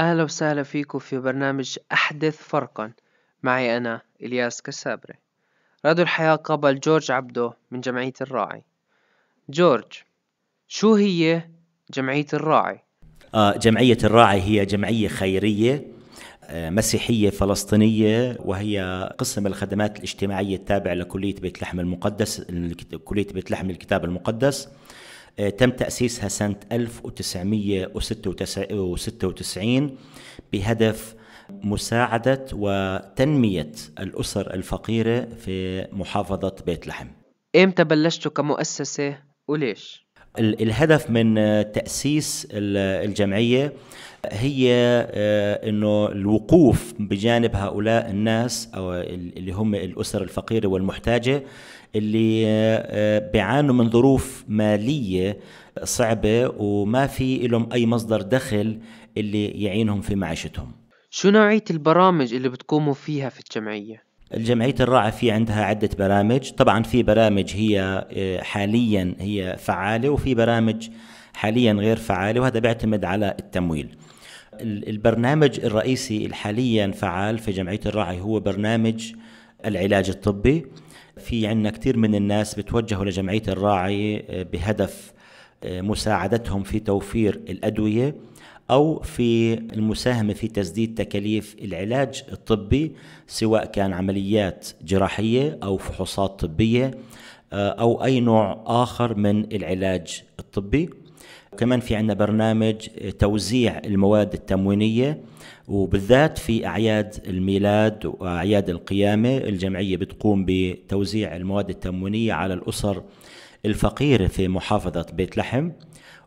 أهلا وسهلا فيكم في برنامج أحدث فرقا معي أنا إلياس كسابري راديو الحياة قبل جورج عبدو من جمعية الراعي جورج شو هي جمعية الراعي؟ آه، جمعية الراعي هي جمعية خيرية آه، مسيحية فلسطينية وهي قسم الخدمات الاجتماعية التابع لكلية بيت لحم المقدس كلية بيت لحم الكتاب المقدس آه، تم تأسيسها سنة 1996 بهدف مساعدة وتنمية الأسر الفقيرة في محافظة بيت لحم إمتى بلشتوا كمؤسسة وليش؟ الهدف من تأسيس الجمعية هي آه، أنه الوقوف بجانب هؤلاء الناس أو اللي هم الأسر الفقيرة والمحتاجة اللي آه، آه، بيعانوا من ظروف ماليه صعبه وما في لهم اي مصدر دخل اللي يعينهم في معيشتهم شو نوعيه البرامج اللي بتقوموا فيها في الجمعيه الجمعية الراعي في عندها عدة برامج طبعا في برامج هي آه، حاليا هي فعالة وفي برامج حاليا غير فعالة وهذا بيعتمد على التمويل البرنامج الرئيسي حاليا فعال في جمعية الراعي هو برنامج العلاج الطبي في عندنا كثير من الناس بتوجهوا لجمعيه الراعي آه، بهدف آه، مساعدتهم في توفير الادويه او في المساهمه في تسديد تكاليف العلاج الطبي سواء كان عمليات جراحيه او فحوصات طبيه آه، او اي نوع اخر من العلاج الطبي كمان في عندنا برنامج توزيع المواد التموينية وبالذات في أعياد الميلاد وأعياد القيامة الجمعية بتقوم بتوزيع المواد التموينية على الأسر الفقيرة في محافظة بيت لحم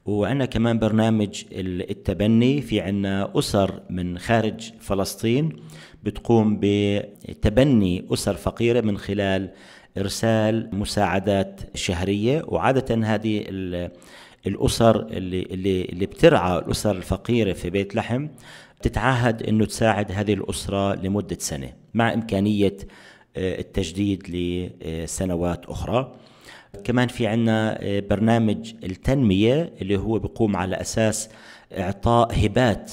وعندنا كمان برنامج التبني في عندنا أسر من خارج فلسطين بتقوم بتبني أسر فقيرة من خلال إرسال مساعدات شهرية وعادة هذه الاسر اللي اللي اللي بترعى الاسر الفقيره في بيت لحم تتعهد انه تساعد هذه الاسره لمده سنه مع امكانيه آه، التجديد لسنوات اخرى كمان في عندنا آه، برنامج التنميه اللي هو بيقوم على اساس اعطاء هبات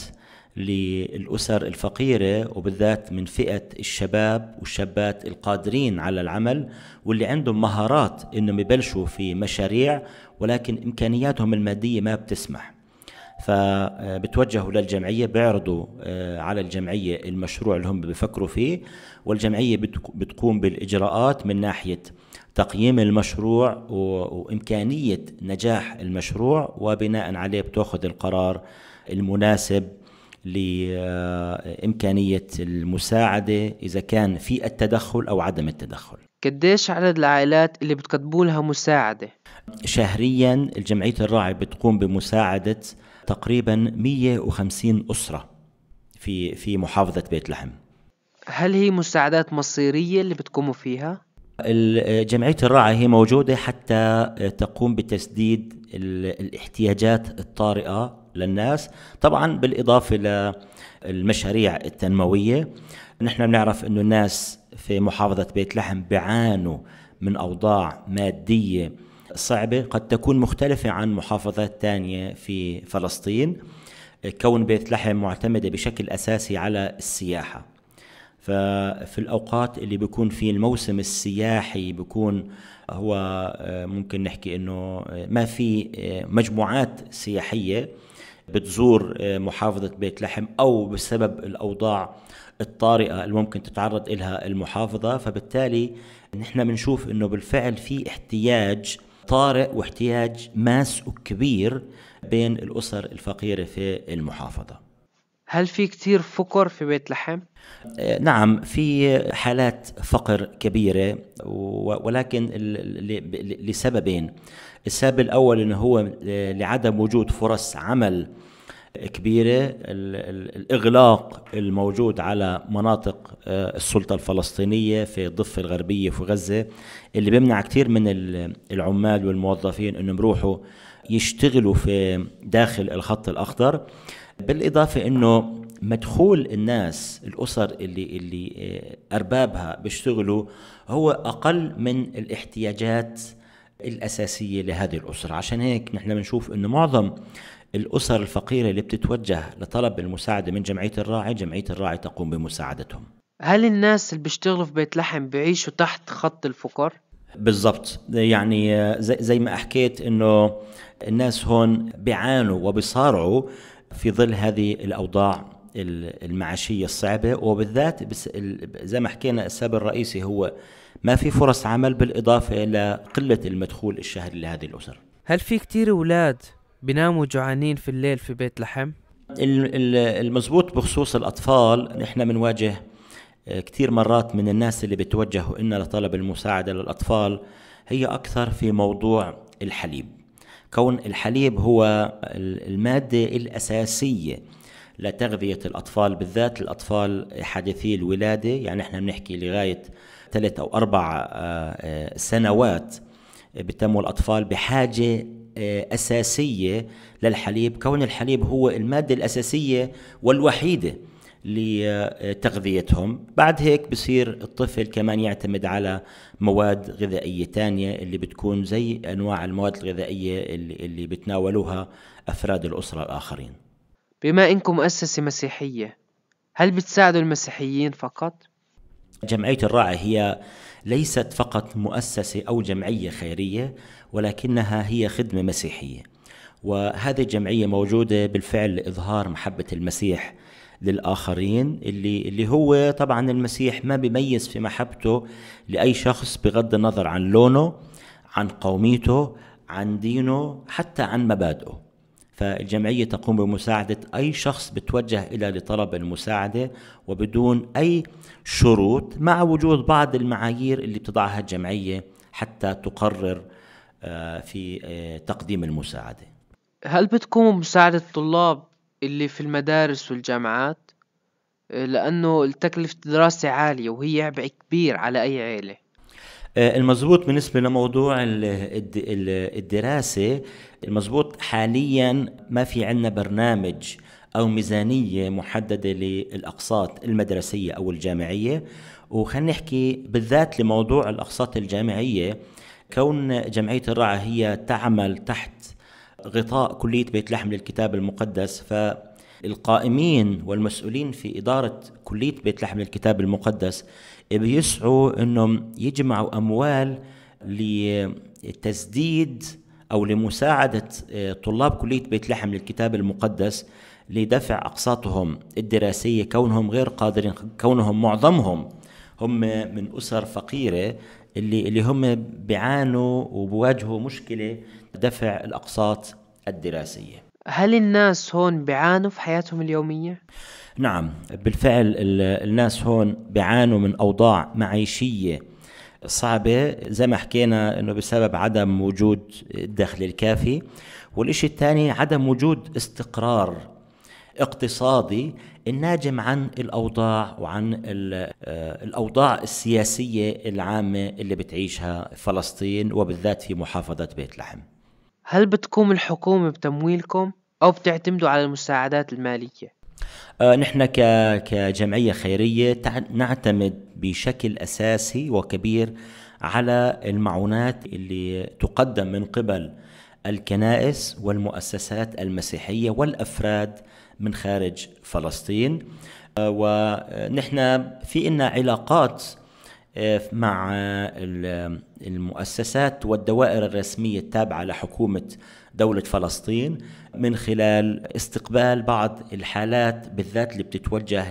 للأسر الفقيرة وبالذات من فئة الشباب والشابات القادرين على العمل واللي عندهم مهارات إنهم يبلشوا في مشاريع ولكن إمكانياتهم المادية ما بتسمح فبتوجهوا آه، للجمعية بيعرضوا آه، على الجمعية المشروع اللي هم بيفكروا فيه والجمعية بتقوم بالإجراءات من ناحية تقييم المشروع وإمكانية نجاح المشروع وبناء عليه بتأخذ القرار المناسب لإمكانية المساعدة إذا كان في التدخل أو عدم التدخل قديش عدد العائلات اللي بتقدموا لها مساعدة؟ شهريا الجمعية الراعي بتقوم بمساعدة تقريبا 150 أسرة في في محافظة بيت لحم هل هي مساعدات مصيرية اللي بتقوموا فيها؟ جمعية الراعي هي موجودة حتى تقوم بتسديد الاحتياجات الطارئة للناس طبعا بالإضافة للمشاريع التنموية نحن بنعرف أنه الناس في محافظة بيت لحم بيعانوا من أوضاع مادية صعبة قد تكون مختلفة عن محافظات تانية في فلسطين كون بيت لحم معتمدة بشكل أساسي على السياحة ففي الأوقات اللي بيكون في الموسم السياحي بيكون هو آه، ممكن نحكي أنه ما في آه، مجموعات سياحية بتزور آه، محافظة بيت لحم أو بسبب الأوضاع الطارئة اللي ممكن تتعرض إلها المحافظة فبالتالي نحن بنشوف أنه بالفعل في احتياج طارئ واحتياج ماس وكبير بين الأسر الفقيرة في المحافظة هل في كتير فقر في بيت لحم؟ آه، نعم في حالات فقر كبيرة ولكن لسببين السبب الاول انه هو آه، لعدم وجود فرص عمل كبيرة الإغلاق الموجود على مناطق آه، السلطة الفلسطينية في الضفة الغربية في غزة اللي بيمنع كثير من العمال والموظفين أنهم يروحوا يشتغلوا في داخل الخط الأخضر بالإضافة أنه مدخول الناس الأسر اللي, اللي آه، أربابها بيشتغلوا هو أقل من الاحتياجات الأساسية لهذه الأسرة عشان هيك نحن بنشوف أنه معظم الأسر الفقيرة اللي بتتوجه لطلب المساعدة من جمعية الراعي جمعية الراعي تقوم بمساعدتهم هل الناس اللي بيشتغلوا في بيت لحم بيعيشوا تحت خط الفقر؟ بالضبط يعني زي ما حكيت انه الناس هون بيعانوا وبيصارعوا في ظل هذه الاوضاع المعاشيه الصعبه وبالذات زي ما حكينا السبب الرئيسي هو ما في فرص عمل بالإضافة إلى قلة المدخول الشهري لهذه الأسر هل في كتير أولاد بناموا جوعانين في الليل في بيت لحم؟ المزبوط بخصوص الأطفال نحن بنواجه آه، كثير مرات من الناس اللي بتوجهوا إن لطلب المساعدة للأطفال هي أكثر في موضوع الحليب كون الحليب هو المادة الأساسية لتغذية الأطفال بالذات الأطفال حديثي الولادة يعني احنا بنحكي لغاية ثلاث أو أربع آه، آه، سنوات بتموا الأطفال بحاجة آه، أساسية للحليب كون الحليب هو المادة الأساسية والوحيدة لتغذيتهم بعد هيك بصير الطفل كمان يعتمد على مواد غذائية تانية اللي بتكون زي أنواع المواد الغذائية اللي, اللي بتناولوها أفراد الأسرة الآخرين بما إنكم مؤسسة مسيحية هل بتساعدوا المسيحيين فقط؟ جمعية الراعي هي ليست فقط مؤسسة أو جمعية خيرية ولكنها هي خدمة مسيحية وهذه الجمعية موجودة بالفعل لإظهار محبة المسيح للآخرين اللي, اللي هو طبعا المسيح ما بيميز في محبته لأي شخص بغض النظر عن لونه عن قوميته عن دينه حتى عن مبادئه فالجمعية تقوم بمساعدة أي شخص بتوجه إلى لطلب المساعدة وبدون أي شروط مع وجود بعض المعايير اللي بتضعها الجمعية حتى تقرر آه، في آه، تقديم المساعدة هل بتقوم بمساعدة الطلاب اللي في المدارس والجامعات؟ آه، لأنه التكلفة الدراسة عالية وهي عبء كبير على أي عيلة آه، المزبوط بالنسبة لموضوع الدراسة المزبوط حاليا ما في عندنا برنامج أو ميزانية محددة للأقساط المدرسية أو الجامعية وخلينا نحكي بالذات لموضوع الأقساط الجامعية كون جمعية الرعا هي تعمل تحت غطاء كلية بيت لحم للكتاب المقدس ف القائمين والمسؤولين في إدارة كلية بيت لحم الكتاب المقدس بيسعوا أنهم يجمعوا أموال لتسديد أو لمساعدة آه، طلاب كلية بيت لحم للكتاب المقدس لدفع أقساطهم الدراسية كونهم غير قادرين كونهم معظمهم هم من أسر فقيرة اللي اللي هم بيعانوا وبواجهوا مشكلة دفع الأقساط الدراسية هل الناس هون بيعانوا في حياتهم اليومية؟ نعم بالفعل الناس هون بيعانوا من أوضاع معيشية صعبة زي ما حكينا أنه بسبب عدم وجود الدخل الكافي والإشي الثاني عدم وجود استقرار اقتصادي الناجم عن الأوضاع وعن آه، الأوضاع السياسية العامة اللي بتعيشها فلسطين وبالذات في محافظة بيت لحم هل بتقوم الحكومة بتمويلكم أو بتعتمدوا على المساعدات المالية؟ آه نحن كجمعية خيرية نعتمد بشكل أساسي وكبير على المعونات اللي تقدم من قبل الكنائس والمؤسسات المسيحية والأفراد من خارج فلسطين آه، ونحن في إن علاقات آه، مع المؤسسات والدوائر الرسمية التابعة لحكومة دولة فلسطين من خلال استقبال بعض الحالات بالذات اللي بتتوجه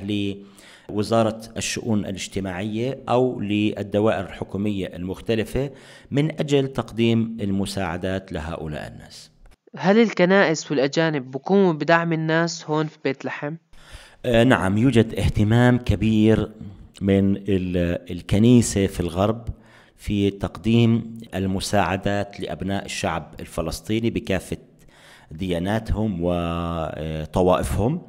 لوزارة الشؤون الاجتماعية أو للدوائر الحكومية المختلفة من أجل تقديم المساعدات لهؤلاء الناس هل الكنائس والأجانب بقوموا بدعم الناس هون في بيت لحم؟ آه نعم يوجد اهتمام كبير من الكنيسة في الغرب في تقديم المساعدات لأبناء الشعب الفلسطيني بكافة دياناتهم وطوائفهم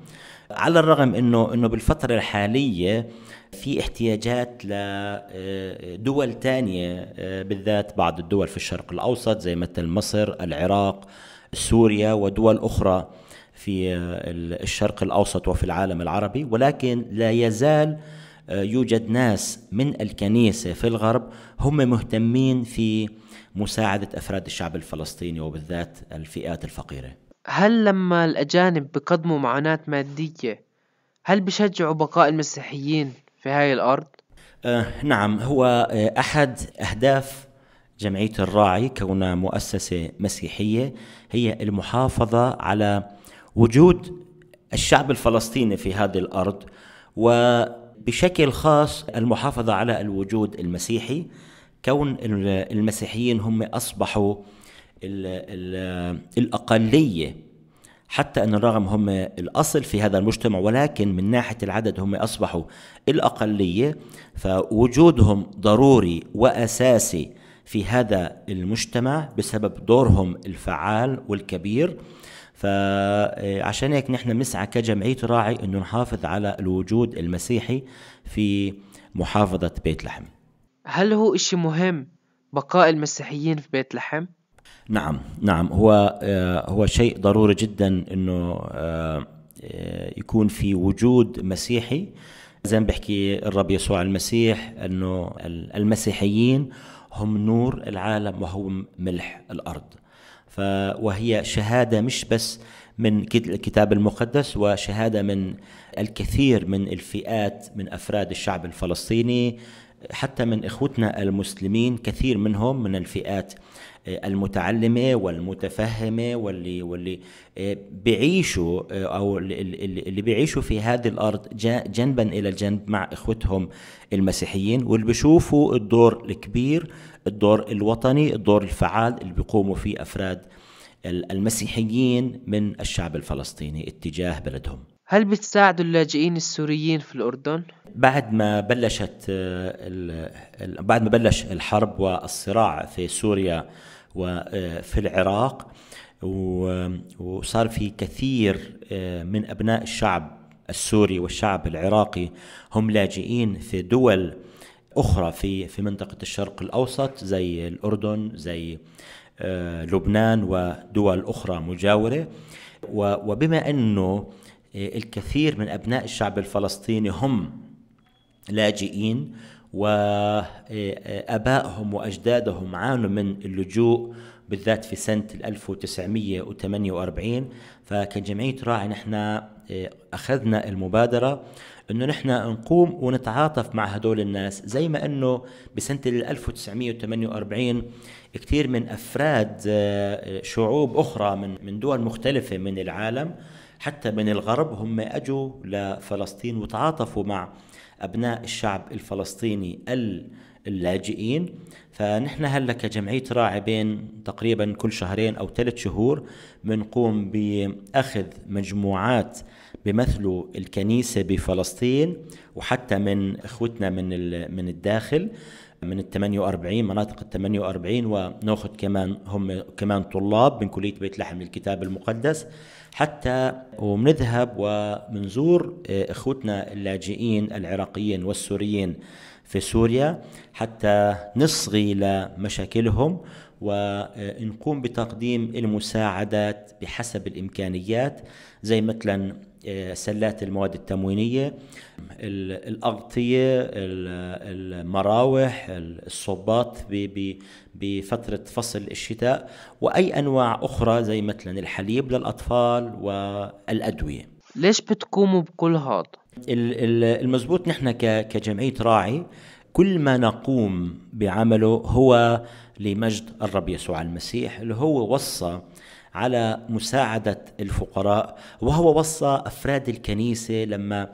على الرغم انه انه بالفتره الحاليه في احتياجات لدول تانية بالذات بعض الدول في الشرق الاوسط زي مثل مصر، العراق، سوريا ودول اخرى في الشرق الاوسط وفي العالم العربي ولكن لا يزال آه، يوجد ناس من الكنيسة في الغرب هم مهتمين في مساعدة أفراد الشعب الفلسطيني وبالذات الفئات الفقيرة هل لما الأجانب بقدموا معاناة مادية هل بشجعوا بقاء المسيحيين في هاي الأرض؟ آه نعم هو آه، أحد أهداف جمعية الراعي كونها مؤسسة مسيحية هي المحافظة على وجود الشعب الفلسطيني في هذه الأرض و بشكل خاص المحافظة على الوجود المسيحي كون المسيحيين هم أصبحوا الـ الـ الأقلية حتى أن الرغم هم الأصل في هذا المجتمع ولكن من ناحية العدد هم أصبحوا الأقلية فوجودهم ضروري وأساسي في هذا المجتمع بسبب دورهم الفعال والكبير فعشان هيك نحن بنسعى كجمعية راعي انه نحافظ على الوجود المسيحي في محافظة بيت لحم هل هو اشي مهم بقاء المسيحيين في بيت لحم؟ نعم نعم هو آه، هو شيء ضروري جدا انه آه، آه، يكون في وجود مسيحي زي ما بحكي الرب يسوع المسيح انه المسيحيين هم نور العالم وهم ملح الارض ف وهي شهاده مش بس من الكتاب المقدس وشهاده من الكثير من الفئات من افراد الشعب الفلسطيني حتى من اخوتنا المسلمين كثير منهم من الفئات آه، المتعلمه إيه، والمتفهمه إيه، واللي واللي آه، بيعيشوا آه، او اللي بيعيشوا في هذه الارض جنبا الى جنب مع اخوتهم المسيحيين واللي بيشوفوا الدور الكبير الدور الوطني الدور الفعال اللي بيقوموا فيه افراد المسيحيين من الشعب الفلسطيني اتجاه بلدهم هل بتساعدوا اللاجئين السوريين في الأردن؟ بعد ما بلشت بعد ما بلش الحرب والصراع في سوريا وفي العراق وصار في كثير آه، من أبناء الشعب السوري والشعب العراقي هم لاجئين في دول أخرى في في منطقة الشرق الأوسط زي الأردن زي آه، لبنان ودول أخرى مجاورة وبما أنه الكثير من أبناء الشعب الفلسطيني هم لاجئين وأبائهم آه، وأجدادهم عانوا من اللجوء بالذات في سنة 1948 فكان جمعية راعي نحن آه، أخذنا المبادرة أنه نحن نقوم ونتعاطف مع هدول الناس زي ما أنه بسنة 1948 كثير من أفراد آه، شعوب أخرى من دول مختلفة من العالم حتى من الغرب هم أجوا لفلسطين وتعاطفوا مع أبناء الشعب الفلسطيني اللاجئين فنحن هلا كجمعية راعي بين تقريبا كل شهرين أو ثلاث شهور بنقوم بأخذ مجموعات بمثلوا الكنيسة بفلسطين وحتى من إخوتنا من من الداخل من ال 48 مناطق ال 48 وناخذ كمان هم كمان طلاب من كليه بيت لحم للكتاب المقدس حتى وبنذهب وبنزور آه، اخوتنا اللاجئين العراقيين والسوريين في سوريا حتى نصغي لمشاكلهم ونقوم بتقديم المساعدات بحسب الامكانيات زي مثلا آه، سلات المواد التموينية الأغطية المراوح الصبات بفترة فصل الشتاء وأي أنواع أخرى زي مثلا الحليب للأطفال والأدوية ليش بتقوموا بكل هذا؟ المزبوط نحن كجمعية راعي كل ما نقوم بعمله هو لمجد الرب يسوع المسيح اللي هو وصى على مساعدة الفقراء وهو وصى أفراد الكنيسة لما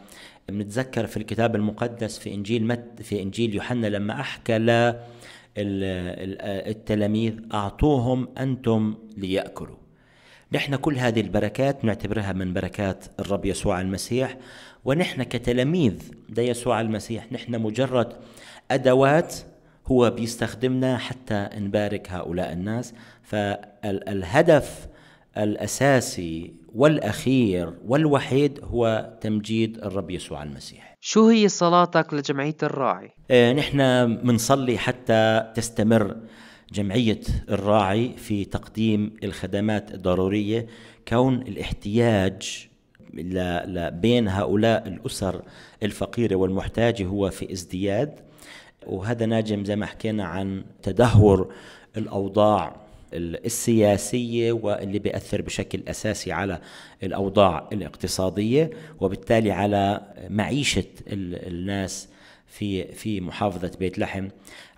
نتذكر في الكتاب المقدس في إنجيل مت في إنجيل يوحنا لما أحكى للتلاميذ التلاميذ أعطوهم أنتم ليأكلوا نحن كل هذه البركات نعتبرها من بركات الرب يسوع المسيح ونحن كتلاميذ ده يسوع المسيح نحن مجرد أدوات هو بيستخدمنا حتى نبارك هؤلاء الناس فالهدف الأساسي والأخير والوحيد هو تمجيد الرب يسوع المسيح شو هي صلاتك لجمعية الراعي؟ آه، نحن منصلي حتى تستمر جمعية الراعي في تقديم الخدمات الضرورية كون الاحتياج بين هؤلاء الأسر الفقيرة والمحتاجة هو في ازدياد وهذا ناجم زي ما حكينا عن تدهور الاوضاع السياسيه واللي بياثر بشكل اساسي على الاوضاع الاقتصاديه وبالتالي على معيشه الناس في في محافظه بيت لحم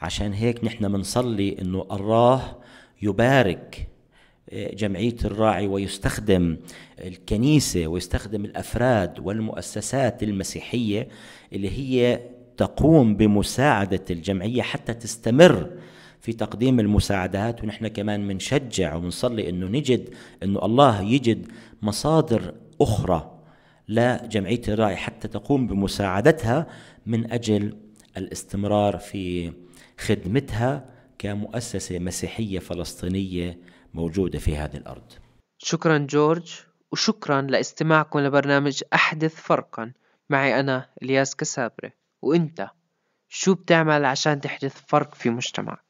عشان هيك نحن بنصلي انه الله يبارك آه، جمعيه الراعي ويستخدم الكنيسه ويستخدم الافراد والمؤسسات المسيحيه اللي هي تقوم بمساعدة الجمعية حتى تستمر في تقديم المساعدات ونحن كمان بنشجع وبنصلي انه نجد انه الله يجد مصادر اخرى لجمعية الرأي حتى تقوم بمساعدتها من اجل الاستمرار في خدمتها كمؤسسة مسيحية فلسطينية موجودة في هذه الارض. شكرا جورج وشكرا لاستماعكم لبرنامج احدث فرقا معي انا الياس كسابره وانت شو بتعمل عشان تحدث فرق في مجتمعك